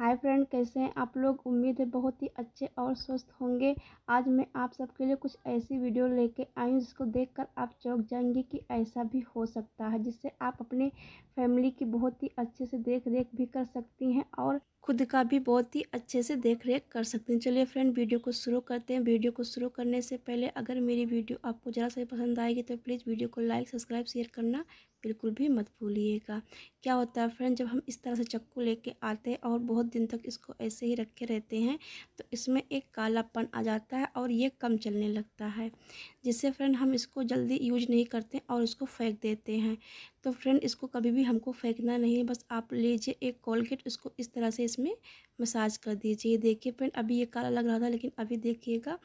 hi friend कैसे हैं आप लोग उम्मीद है बहुत ही अच्छे और स्वस्थ होंगे आज मैं आप सबके लिए कुछ ऐसी वीडियो लेके आई हूँ जिसको देखकर आप चौंक जाएंगे कि ऐसा भी हो सकता है जिससे आप अपने फैमिली की बहुत ही अच्छे से देख रेख भी कर सकती हैं और खुद का भी बहुत ही अच्छे से देख रेख कर सकते हैं चलिए फ्रेंड वीडियो को शुरू करते हैं वीडियो को शुरू करने से पहले अगर मेरी वीडियो आपको ज़रा सा पसंद आएगी तो प्लीज़ वीडियो को लाइक सब्सक्राइब शेयर करना बिल्कुल भी मत भूलिएगा क्या होता है फ्रेंड जब हम इस तरह से चक्कू लेके आते हैं और बहुत दिन तक इसको ऐसे ही रखे रहते हैं तो इसमें एक कालापन आ जाता है और ये कम चलने लगता है जिससे फ्रेंड हम इसको जल्दी यूज नहीं करते और इसको फेंक देते हैं तो फ्रेंड इसको कभी भी हमको फेंकना नहीं बस आप लीजिए एक कोलगेट इसको इस तरह से इसमें मसाज कर दीजिए देखिए फ्रेंड अभी ये काला लग रहा था लेकिन अभी देखिएगा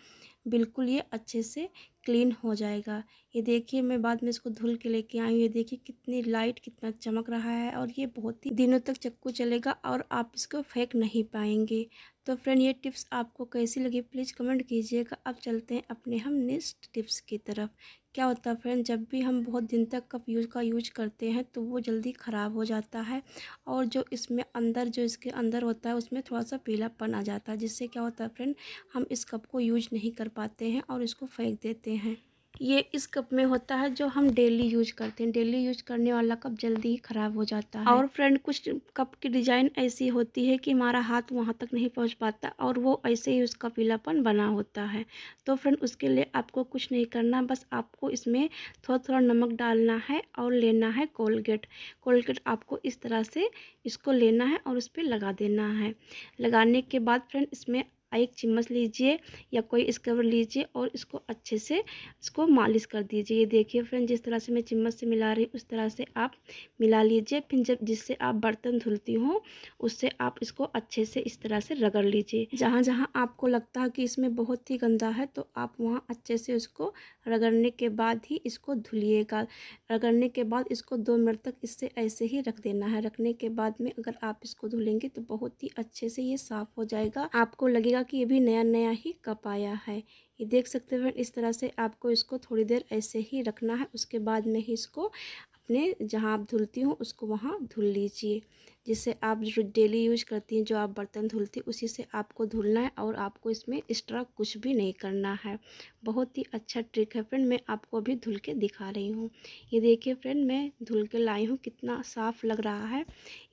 बिल्कुल ये अच्छे से क्लीन हो जाएगा ये देखिए मैं बाद में इसको धुल के लेके आई हूँ ये देखिए कितनी लाइट कितना चमक रहा है और ये बहुत ही दिनों तक चक्कू चलेगा और आप इसको फेंक नहीं पाएंगे तो फ्रेंड ये टिप्स आपको कैसी लगी प्लीज़ कमेंट कीजिएगा अब चलते हैं अपने हम नेक्स्ट टिप्स की तरफ क्या होता है फ्रेंड जब भी हम बहुत दिन तक कप यूज़ का यूज करते हैं तो वो जल्दी ख़राब हो जाता है और जो इसमें अंदर जो इसके अंदर होता है उसमें थोड़ा सा पीलापन आ जाता है जिससे क्या होता है फ्रेंड हम इस कप को यूज नहीं कर पाते हैं और इसको फेंक देते हैं ये इस कप में होता है जो हम डेली यूज करते हैं डेली यूज करने वाला कप जल्दी ही ख़राब हो जाता है और फ्रेंड कुछ कप की डिज़ाइन ऐसी होती है कि हमारा हाथ वहाँ तक नहीं पहुँच पाता और वो ऐसे ही उसका पीलापन बना होता है तो फ्रेंड उसके लिए आपको कुछ नहीं करना बस आपको इसमें थोड़ा थोड़ा नमक डालना है और लेना है कोलगेट कोलगेट आपको इस तरह से इसको लेना है और उस पर लगा देना है लगाने के बाद फ्रेंड इसमें एक चम्मच लीजिए या कोई स्क्रबर लीजिए और इसको अच्छे से इसको मालिश कर दीजिए ये देखिए फ्रेंड जिस तरह से मैं चम्मच से मिला रही उस तरह से आप मिला लीजिए फिर जब जिससे आप बर्तन धुलती हो उससे आप इसको अच्छे से इस तरह से रगड़ लीजिए जहाँ जहाँ आपको लगता है कि इसमें बहुत ही गंदा है तो आप वहाँ अच्छे से उसको रगड़ने के बाद ही इसको धुलिएगा रगड़ने के बाद इसको दो मिनट तक इससे ऐसे ही रख देना है रखने के बाद में अगर आप इसको धुलेंगे तो बहुत ही अच्छे से ये साफ़ हो जाएगा आपको लगेगा कि ये भी नया नया ही कप आया है ये देख सकते हैं इस तरह से आपको इसको थोड़ी देर ऐसे ही रखना है उसके बाद में ही इसको अपने जहाँ आप धुलती हूँ उसको वहाँ धुल लीजिए जिससे आप जो डेली यूज करती हैं जो आप बर्तन धुलती उसी से आपको धुलना है और आपको इसमें एक्स्ट्रा कुछ भी नहीं करना है बहुत ही अच्छा ट्रिक है फ्रेंड मैं आपको अभी धुल के दिखा रही हूँ ये देखिए फ्रेंड मैं धुल के लाई हूँ कितना साफ़ लग रहा है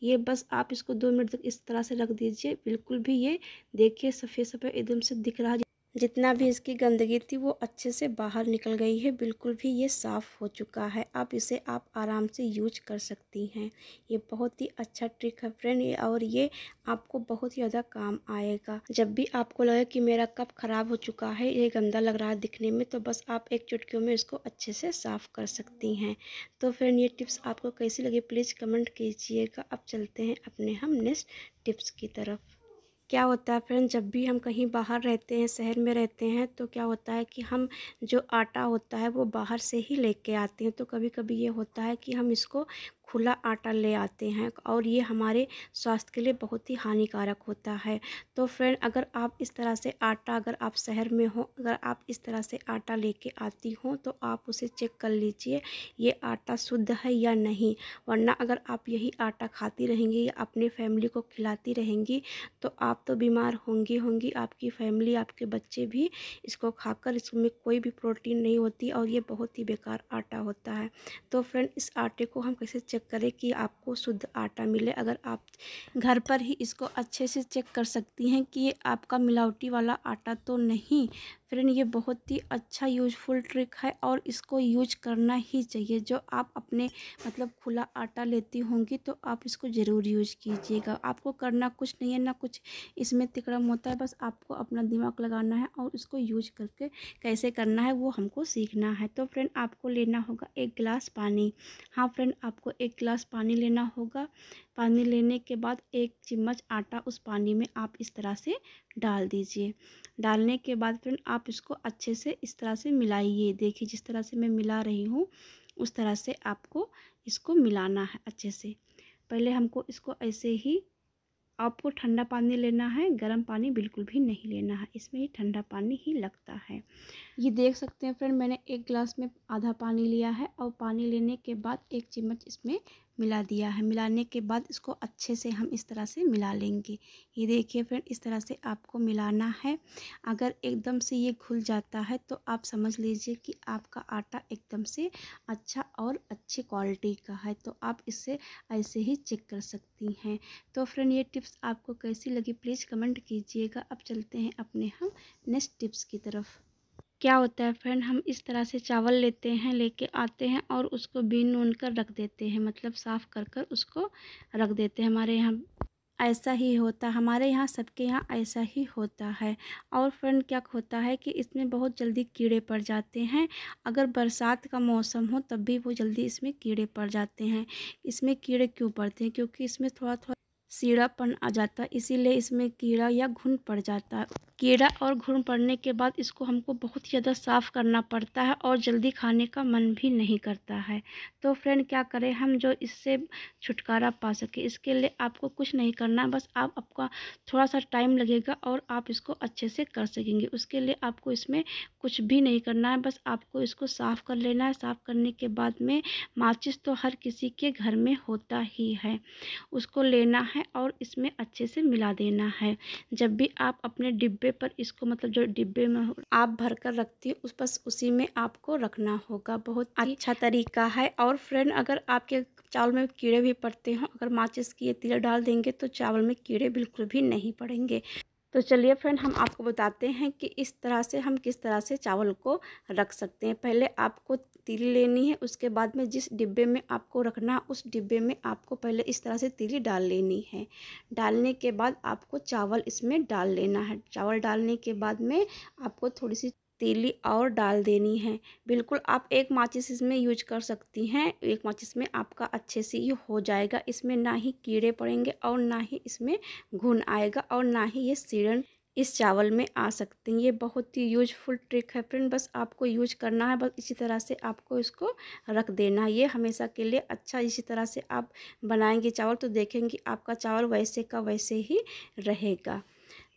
ये बस आप इसको दो मिनट तक इस तरह से रख दीजिए बिल्कुल भी ये देखिए सफ़ेद सफ़ेद एकदम से दिख रहा है जितना भी इसकी गंदगी थी वो अच्छे से बाहर निकल गई है बिल्कुल भी ये साफ़ हो चुका है अब इसे आप आराम से यूज कर सकती हैं ये बहुत ही अच्छा ट्रिक है फ्रेंड और ये आपको बहुत ही ज़्यादा काम आएगा जब भी आपको लगे कि मेरा कप ख़राब हो चुका है ये गंदा लग रहा है दिखने में तो बस आप एक चुटकियों में इसको अच्छे से साफ़ कर सकती हैं तो फ्रेंड ये टिप्स आपको कैसी लगी प्लीज़ कमेंट कीजिएगा अब चलते हैं अपने हम नेक्स्ट टिप्स की तरफ क्या होता है फ्रेंड जब भी हम कहीं बाहर रहते हैं शहर में रहते हैं तो क्या होता है कि हम जो आटा होता है वो बाहर से ही लेके आते हैं तो कभी कभी ये होता है कि हम इसको खुला आटा ले आते हैं और ये हमारे स्वास्थ्य के लिए बहुत ही हानिकारक होता है तो फ्रेंड अगर आप इस तरह से आटा अगर आप शहर में हो अगर आप इस तरह से आटा लेके आती हो तो आप उसे चेक कर लीजिए ये आटा शुद्ध है या नहीं वरना अगर आप यही आटा खाती रहेंगी या अपने फैमिली को खिलाती रहेंगी तो आप तो बीमार होंगी होंगी आपकी फैमिली आपके बच्चे भी इसको खाकर इसमें कोई भी प्रोटीन नहीं होती और ये बहुत ही बेकार आटा होता है तो फ्रेंड इस आटे को हम कैसे चेक चेक करें कि आपको शुद्ध आटा मिले अगर आप घर पर ही इसको अच्छे से चेक कर सकती हैं कि ये आपका मिलावटी वाला आटा तो नहीं फ्रेंड ये बहुत ही अच्छा यूजफुल ट्रिक है और इसको यूज करना ही चाहिए जो आप अपने मतलब खुला आटा लेती होंगी तो आप इसको ज़रूर यूज कीजिएगा आपको करना कुछ नहीं है ना कुछ इसमें तिकड़म होता है बस आपको अपना दिमाग लगाना है और इसको यूज करके कैसे करना है वो हमको सीखना है तो फ्रेंड आपको लेना होगा एक गिलास पानी हाँ फ्रेंड आपको एक गिलास पानी लेना होगा पानी लेने के बाद एक चम्मच आटा उस पानी में आप इस तरह से डाल दीजिए डालने के बाद फ्रेंड आप इसको अच्छे से इस तरह से मिलाइए देखिए जिस तरह से मैं मिला रही हूँ उस तरह से आपको इसको मिलाना है अच्छे से पहले हमको इसको ऐसे ही आपको ठंडा पानी लेना है गर्म पानी बिल्कुल भी नहीं लेना है इसमें ही ठंडा पानी ही लगता है ये देख सकते हैं फ्रेंड मैंने एक गिलास में आधा पानी लिया है और पानी लेने के बाद एक चम्मच इसमें मिला दिया है मिलाने के बाद इसको अच्छे से हम इस तरह से मिला लेंगे ये देखिए फ्रेंड इस तरह से आपको मिलाना है अगर एकदम से ये घुल जाता है तो आप समझ लीजिए कि आपका आटा एकदम से अच्छा और अच्छी क्वालिटी का है तो आप इसे ऐसे ही चेक कर सकती हैं तो फ्रेंड ये टिप्स आपको कैसी लगी प्लीज़ कमेंट कीजिएगा अब चलते हैं अपने हम नेक्स्ट टिप्स की तरफ क्या होता है फ्रेंड हम इस तरह से चावल लेते हैं लेके आते हैं और उसको बीन नून कर रख देते हैं मतलब साफ़ कर कर उसको रख देते हैं हमारे यहाँ ऐसा ही होता हमारे यहाँ सबके यहाँ ऐसा ही होता है और फ्रेंड क्या होता है कि इसमें बहुत जल्दी कीड़े पड़ जाते हैं अगर बरसात का मौसम हो तब भी वो जल्दी इसमें कीड़े पड़ जाते हैं इसमें कीड़े क्यों पड़ते हैं क्योंकि इसमें थोड़ा थोड़ा सीढ़ापन आ जाता है इसीलिए इसमें कीड़ा या घुन पड़ जाता है कीड़ा और घुन पड़ने के बाद इसको हमको बहुत ही ज़्यादा साफ़ करना पड़ता है और जल्दी खाने का मन भी नहीं करता है तो फ्रेंड क्या करें हम जो इससे छुटकारा पा सके इसके लिए आपको कुछ नहीं करना बस आप आपका थोड़ा सा टाइम लगेगा और आप इसको अच्छे से कर सकेंगे उसके लिए आपको इसमें कुछ भी नहीं करना है बस आपको इसको साफ़ कर लेना है साफ़ करने के बाद में माचिस तो हर किसी के घर में होता ही है उसको लेना है और इसमें अच्छे से मिला देना है जब भी आप अपने डिब्बे पर इसको मतलब जो डिब्बे में आप भर कर रखती है उस बस उसी में आपको रखना होगा बहुत अच्छा तरीका है और फ्रेंड अगर आपके चावल में कीड़े भी पड़ते हों अगर माचिस की ये तिल डाल देंगे तो चावल में कीड़े बिल्कुल भी नहीं पड़ेंगे तो चलिए फ्रेंड हम आपको बताते हैं कि इस तरह से हम किस तरह से चावल को रख सकते हैं पहले आपको तीली लेनी है उसके बाद में जिस डिब्बे में आपको रखना उस डिब्बे में आपको पहले इस तरह से तीली डाल लेनी है डालने के बाद आपको चावल इसमें डाल लेना है चावल डालने के बाद में आपको थोड़ी सी तीली और डाल देनी है बिल्कुल आप एक माचिस इसमें यूज कर सकती हैं एक माचिस में आपका अच्छे से ये हो जाएगा इसमें ना ही कीड़े पड़ेंगे और ना ही इसमें घुन आएगा और ना ही ये सीरन इस चावल में आ सकते हैं ये बहुत ही यूजफुल ट्रिक है फ्रेंड बस आपको यूज करना है बस इसी तरह से आपको इसको रख देना है ये हमेशा के लिए अच्छा इसी तरह से आप बनाएंगे चावल तो देखेंगे आपका चावल वैसे का वैसे ही रहेगा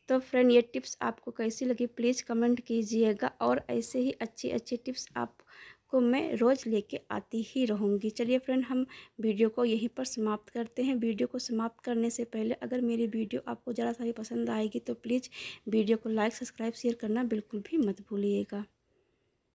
तो फ्रेंड ये टिप्स आपको कैसी लगी प्लीज़ कमेंट कीजिएगा और ऐसे ही अच्छी अच्छी टिप्स आपको मैं रोज़ लेके आती ही रहूँगी चलिए फ्रेंड हम वीडियो को यहीं पर समाप्त करते हैं वीडियो को समाप्त करने से पहले अगर मेरी वीडियो आपको ज़रा सा भी पसंद आएगी तो प्लीज़ वीडियो को लाइक सब्सक्राइब शेयर करना बिल्कुल भी मत भूलिएगा